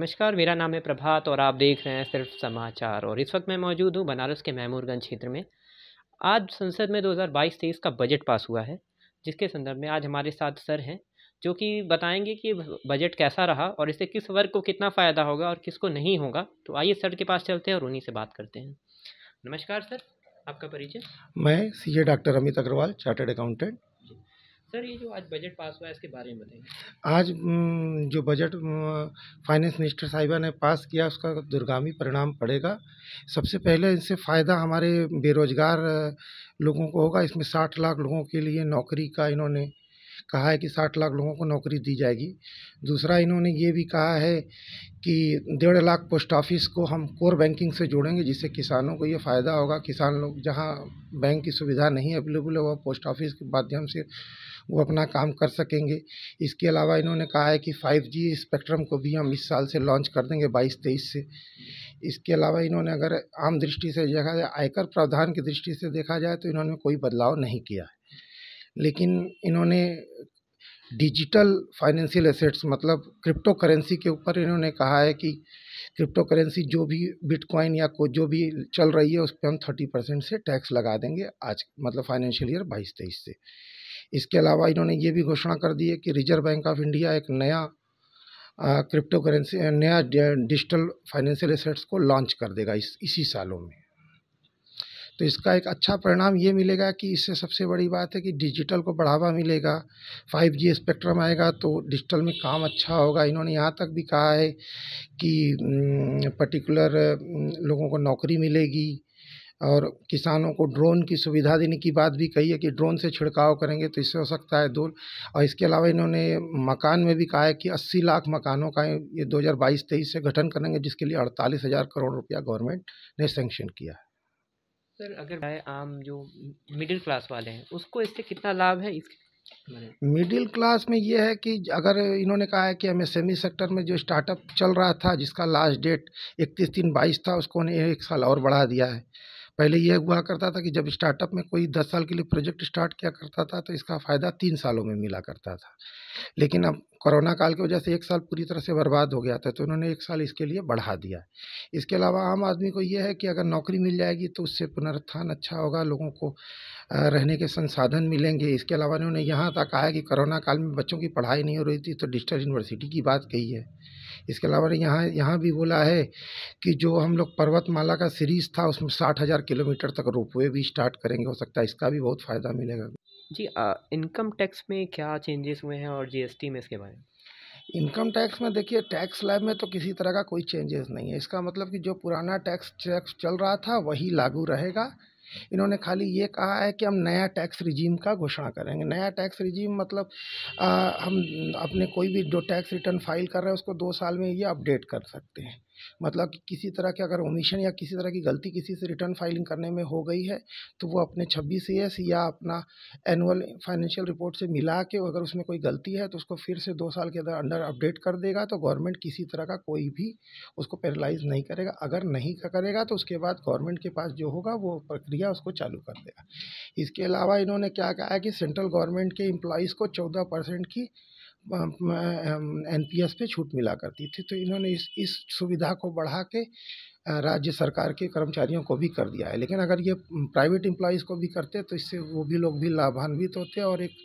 नमस्कार मेरा नाम है प्रभात और आप देख रहे हैं सिर्फ समाचार और इस वक्त मैं मौजूद हूँ बनारस के महमूरगंज क्षेत्र में आज संसद में 2022-23 का बजट पास हुआ है जिसके संदर्भ में आज हमारे साथ सर हैं जो कि बताएंगे कि बजट कैसा रहा और इससे किस वर्ग को कितना फ़ायदा होगा और किसको नहीं होगा तो आइए सर के पास चलते हैं और उन्हीं से बात करते हैं नमस्कार सर आपका परिचय मैं C doctor Amit Agrawal chartered accountant sir ये जो आज बजट पास हुआ है इसके बारे में बताइए आज जो बजट फाइनेंस मिनिस्टर साहिबा ने पास किया उसका दुर्गामी परिणाम पड़ेगा सबसे पहले इससे फ़ायदा हमारे बेरोज़गार लोगों को होगा इसमें साठ लाख लोगों के लिए नौकरी का इन्होंने कहा है कि साठ लाख लोगों को नौकरी दी जाएगी दूसरा इन्होंने ये भी कहा है कि डेढ़ लाख पोस्ट ऑफिस को हम कोर बैंकिंग से जोड़ेंगे जिससे किसानों को ये फ़ायदा होगा किसान लोग जहाँ बैंक की सुविधा नहीं अवेलेबल है वह पोस्ट ऑफिस के माध्यम से वो अपना काम कर सकेंगे इसके अलावा इन्होंने कहा है कि फाइव जी स्पेक्ट्रम को भी हम इस साल से लॉन्च कर देंगे बाईस तेईस से इसके अलावा इन्होंने अगर आम दृष्टि से देखा जाए आयकर प्रावधान की दृष्टि से देखा जाए तो इन्होंने कोई बदलाव नहीं किया है लेकिन इन्होंने डिजिटल फाइनेंशियल एसेट्स मतलब क्रिप्टो करेंसी के ऊपर इन्होंने कहा है कि क्रिप्टो करेंसी जो भी बिटकॉइन या को जो भी चल रही है उस पर हम थर्टी परसेंट से टैक्स लगा देंगे आज मतलब फाइनेंशियल ईयर बाईस तेईस से इसके अलावा इन्होंने ये भी घोषणा कर दी है कि रिजर्व बैंक ऑफ इंडिया एक नया क्रिप्टो करेंसी नया डिजिटल फाइनेंशियल एसेट्स को लॉन्च कर देगा इस इसी सालों में तो इसका एक अच्छा परिणाम ये मिलेगा कि इससे सबसे बड़ी बात है कि डिजिटल को बढ़ावा मिलेगा फाइव जी स्पेक्ट्रम आएगा तो डिजिटल में काम अच्छा होगा इन्होंने यहाँ तक भी कहा है कि पर्टिकुलर लोगों को नौकरी मिलेगी और किसानों को ड्रोन की सुविधा देने की बात भी कही है कि ड्रोन से छिड़काव करेंगे तो इससे हो सकता है दूर और इसके अलावा इन्होंने मकान में भी कहा है कि 80 लाख मकानों का ये 2022-23 से गठन करेंगे जिसके लिए अड़तालीस हज़ार करोड़ रुपया गवर्नमेंट ने सेंक्शन किया है सर अगर आम जो मिडिल क्लास वाले हैं उसको इससे कितना लाभ है इसके मिडिल क्लास में ये है कि अगर इन्होंने कहा है कि हमें सेमी सेक्टर में जो स्टार्टअप चल रहा था जिसका लास्ट डेट इकतीस तीन बाईस था उसको उन्हें एक साल और बढ़ा दिया है पहले यह हुआ करता था कि जब स्टार्टअप में कोई दस साल के लिए प्रोजेक्ट स्टार्ट किया करता था तो इसका फ़ायदा तीन सालों में मिला करता था लेकिन अब कोरोना काल की वजह से एक साल पूरी तरह से बर्बाद हो गया था तो उन्होंने एक साल इसके लिए बढ़ा दिया इसके अलावा आम आदमी को ये है कि अगर नौकरी मिल जाएगी तो उससे पुनरुत्थान अच्छा होगा लोगों को रहने के संसाधन मिलेंगे इसके अलावा उन्होंने यहाँ तक कहा कि कोरोना काल में बच्चों की पढ़ाई नहीं हो रही थी तो डिजिटल यूनिवर्सिटी की बात कही है इसके अलावा यहाँ यहाँ भी बोला है कि जो हम लोग पर्वतमाला का सीरीज़ था उसमें साठ हज़ार किलोमीटर तक रोपवे भी स्टार्ट करेंगे हो सकता है इसका भी बहुत फ़ायदा मिलेगा जी इनकम टैक्स में क्या चेंजेस हुए हैं और जीएसटी में इसके बारे में इनकम टैक्स में देखिए टैक्स लाइफ में तो किसी तरह का कोई चेंजेस नहीं है इसका मतलब कि जो पुराना टैक्स टैक्स चल रहा था वही लागू रहेगा इन्होंने खाली ये कहा है कि हम नया टैक्स रिजीम का घोषणा करेंगे नया टैक्स रिजीम मतलब आ, हम अपने कोई भी जो टैक्स रिटर्न फाइल कर रहे हैं उसको दो साल में ये अपडेट कर सकते हैं मतलब कि किसी तरह के अगर ओमिशन या किसी तरह की गलती किसी से रिटर्न फाइलिंग करने में हो गई है तो वो अपने छब्बीस एस या अपना एनुअल फाइनेंशियल रिपोर्ट से मिला के अगर उसमें कोई गलती है तो उसको फिर से दो साल के अंदर अंडर अपडेट कर देगा तो गवर्नमेंट किसी तरह का कोई भी उसको पैरलाइज नहीं करेगा अगर नहीं करेगा तो उसके बाद गवर्नमेंट के पास जो होगा वो प्रक्रिया उसको चालू कर देगा इसके अलावा इन्होंने क्या कहा है कि सेंट्रल गवर्नमेंट के एम्प्लॉयज़ को चौदह परसेंट की एन पी एस पे छूट मिला करती थी तो इन्होंने इस इस सुविधा को बढ़ा के राज्य सरकार के कर्मचारियों को भी कर दिया है लेकिन अगर ये प्राइवेट एम्प्लॉज़ को भी करते तो इससे वो भी लोग भी लाभान्वित होते और एक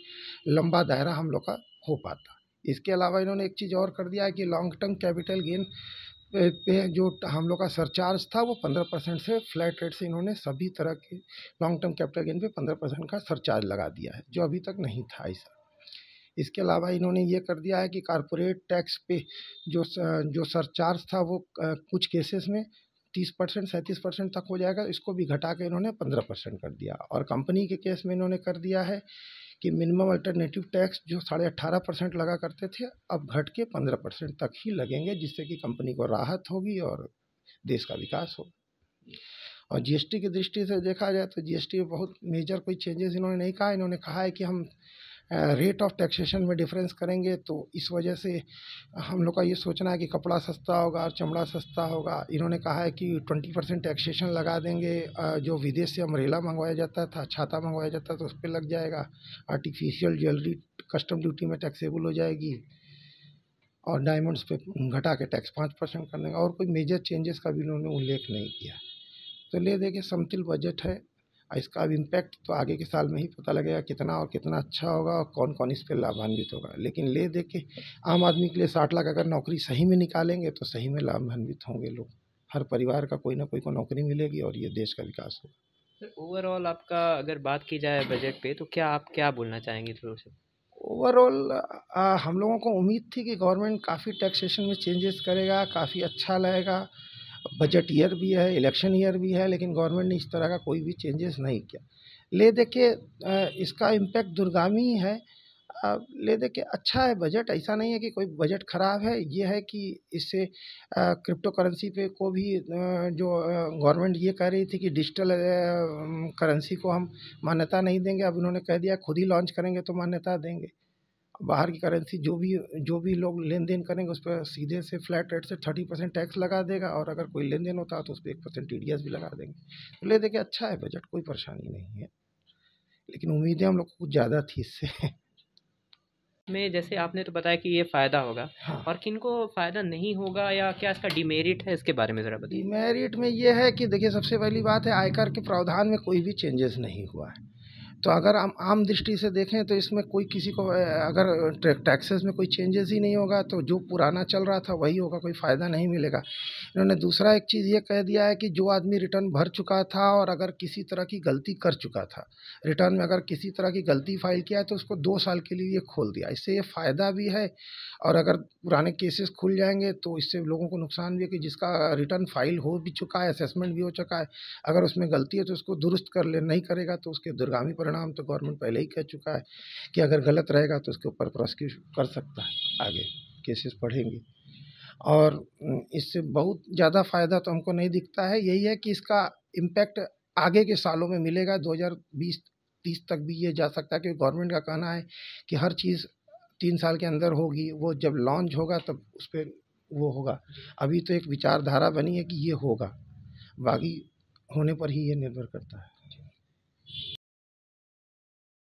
लंबा दायरा हम लोग का हो पाता इसके अलावा इन्होंने एक चीज़ और कर दिया है कि लॉन्ग टर्म कैपिटल गेन पे जो हम लोग का सरचार्ज था वो पंद्रह परसेंट से फ्लैट रेट से इन्होंने सभी तरह के लॉन्ग टर्म कैपिटल गेन पे पंद्रह परसेंट का सरचार्ज लगा दिया है जो अभी तक नहीं था ऐसा इसके अलावा इन्होंने ये कर दिया है कि कारपोरेट टैक्स पे जो जो सरचार्ज था वो कुछ केसेस में तीस परसेंट सैंतीस परसेंट तक हो जाएगा इसको भी घटा के इन्होंने पंद्रह परसेंट कर दिया और कंपनी के केस में इन्होंने कर दिया है कि मिनिमम अल्टरनेटिव टैक्स जो साढ़े अट्ठारह परसेंट लगा करते थे अब घट के पंद्रह परसेंट तक ही लगेंगे जिससे कि कंपनी को राहत होगी और देश का विकास हो और जीएसटी की दृष्टि से देखा जाए तो जीएसटी में बहुत मेजर कोई चेंजेस इन्होंने नहीं कहा इन्होंने कहा है कि हम रेट ऑफ टैक्सेशन में डिफरेंस करेंगे तो इस वजह से हम लोग का ये सोचना है कि कपड़ा सस्ता होगा और चमड़ा सस्ता होगा इन्होंने कहा है कि ट्वेंटी परसेंट टैक्सेशन लगा देंगे जो विदेश से अमरेला मंगवाया जाता था छाता मंगवाया जाता था उस पर लग जाएगा आर्टिफिशियल ज्वेलरी कस्टम ड्यूटी में टैक्सेबल हो जाएगी और डायमंड्स पे घटा के टैक्स पाँच परसेंट कर देंगे और कोई मेजर चेंजेस का भी इन्होंने उल्लेख नहीं किया तो ले देखिए समतिल बजट है और इसका अब इम्पैक्ट तो आगे के साल में ही पता लगेगा कितना और कितना अच्छा होगा और कौन कौन इस पर लाभान्वित होगा लेकिन ले दे के आम आदमी के लिए साठ लाख अगर नौकरी सही में निकालेंगे तो सही में लाभान्वित होंगे लोग हर परिवार का कोई ना कोई को नौकरी मिलेगी और ये देश का विकास होगा सर ओवरऑल आपका अगर बात की जाए बजट पे तो क्या आप क्या बोलना चाहेंगे थोड़ा सा ओवरऑल हम लोगों को उम्मीद थी कि गवर्नमेंट काफ़ी टैक्सेशन में चेंजेस करेगा काफ़ी अच्छा लगेगा बजट ईयर भी है इलेक्शन ईयर भी है लेकिन गवर्नमेंट ने इस तरह का कोई भी चेंजेस नहीं किया ले देखिए इसका इम्पैक्ट दुर्गामी है ले देखिए अच्छा है बजट ऐसा नहीं है कि कोई बजट ख़राब है ये है कि इससे क्रिप्टो करेंसी पे को भी जो गवर्नमेंट ये कह रही थी कि डिजिटल करेंसी को हम मान्यता नहीं देंगे अब उन्होंने कह दिया खुद ही लॉन्च करेंगे तो मान्यता देंगे बाहर की करेंसी जो भी जो भी लोग लेन देन करेंगे उस पर सीधे से फ्लैट रेट से थर्टी परसेंट टैक्स लगा देगा और अगर कोई लेन देन होता है तो उस पर एक परसेंट टी भी लगा देंगे तो ले देखे अच्छा है बजट कोई परेशानी नहीं है लेकिन उम्मीदें हम लोग को कुछ ज़्यादा थी इससे में जैसे आपने तो बताया कि ये फ़ायदा होगा हाँ। और किनको फ़ायदा नहीं होगा या क्या इसका डिमेरिट है इसके बारे में ज़रा बताइए डिमेरिट में ये है कि देखिए सबसे पहली बात है आयकर के प्रावधान में कोई भी चेंजेस नहीं हुआ है तो अगर हम आम दृष्टि से देखें तो इसमें कोई किसी को अगर टैक्सेस में कोई चेंजेस ही नहीं होगा तो जो पुराना चल रहा था वही होगा कोई फ़ायदा नहीं मिलेगा इन्होंने दूसरा एक चीज़ ये कह दिया है कि जो आदमी रिटर्न भर चुका था और अगर किसी तरह की गलती कर चुका था रिटर्न में अगर किसी तरह की गलती फाइल किया है तो उसको दो साल के लिए ये खोल दिया इससे ये फ़ायदा भी है और अगर पुराने केसेस खुल जाएंगे तो इससे लोगों को नुकसान भी है कि जिसका रिटर्न फाइल हो भी चुका है असेसमेंट भी हो चुका है अगर उसमें गलती है तो उसको दुरुस्त कर ले नहीं करेगा तो उसके दुर्गामी परिणाम परिणाम तो गवर्नमेंट पहले ही कह चुका है कि अगर गलत रहेगा तो उसके ऊपर प्रोसिक्यूशन कर सकता है आगे केसेस पढ़ेंगे और इससे बहुत ज़्यादा फ़ायदा तो हमको नहीं दिखता है यही है कि इसका इम्पैक्ट आगे के सालों में मिलेगा 2020 30 तक भी ये जा सकता है क्योंकि गवर्नमेंट का कहना है कि हर चीज़ तीन साल के अंदर होगी वो जब लॉन्च होगा तब उस पर वो होगा अभी तो एक विचारधारा बनी है कि ये होगा बाकी होने पर ही ये निर्भर करता है